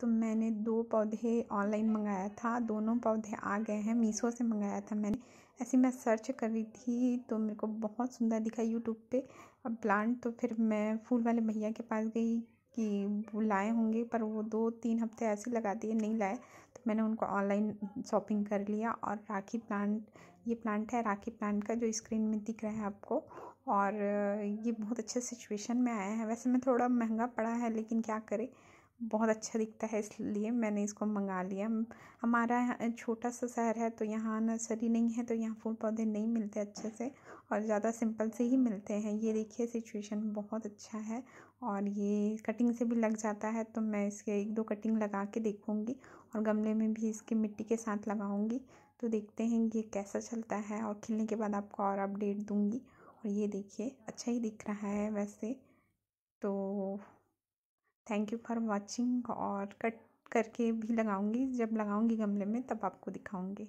तो मैंने दो पौधे ऑनलाइन मंगाया था दोनों पौधे आ गए हैं मीशो से मंगाया था मैंने ऐसे मैं सर्च कर रही थी तो मेरे को बहुत सुंदर दिखा यूट्यूब पे अब प्लांट तो फिर मैं फूल वाले भैया के पास गई कि लाए होंगे पर वो दो तीन हफ्ते ऐसे लगा दिए नहीं लाए तो मैंने उनको ऑनलाइन शॉपिंग कर लिया और राखी प्लांट ये प्लांट है राखी प्लांट का जो स्क्रीन में दिख रहा है आपको और ये बहुत अच्छे सिचुएशन में आया है वैसे मैं थोड़ा महंगा पड़ा है लेकिन क्या करें बहुत अच्छा दिखता है इसलिए मैंने इसको मंगा लिया हमारा छोटा सा शहर है तो यहाँ नर्सरी नहीं है तो यहाँ फूल पौधे नहीं मिलते अच्छे से और ज़्यादा सिंपल से ही मिलते हैं ये देखिए सिचुएशन बहुत अच्छा है और ये कटिंग से भी लग जाता है तो मैं इसके एक दो कटिंग लगा के देखूँगी और गमले में भी इसके मिट्टी के साथ लगाऊँगी तो देखते हैं ये कैसा चलता है और खिलने के बाद आपको और अपडेट दूँगी और ये देखिए अच्छा ही दिख रहा है वैसे तो थैंक यू फॉर वॉचिंग और कट करके भी लगाऊंगी जब लगाऊंगी गमले में तब आपको दिखाऊंगी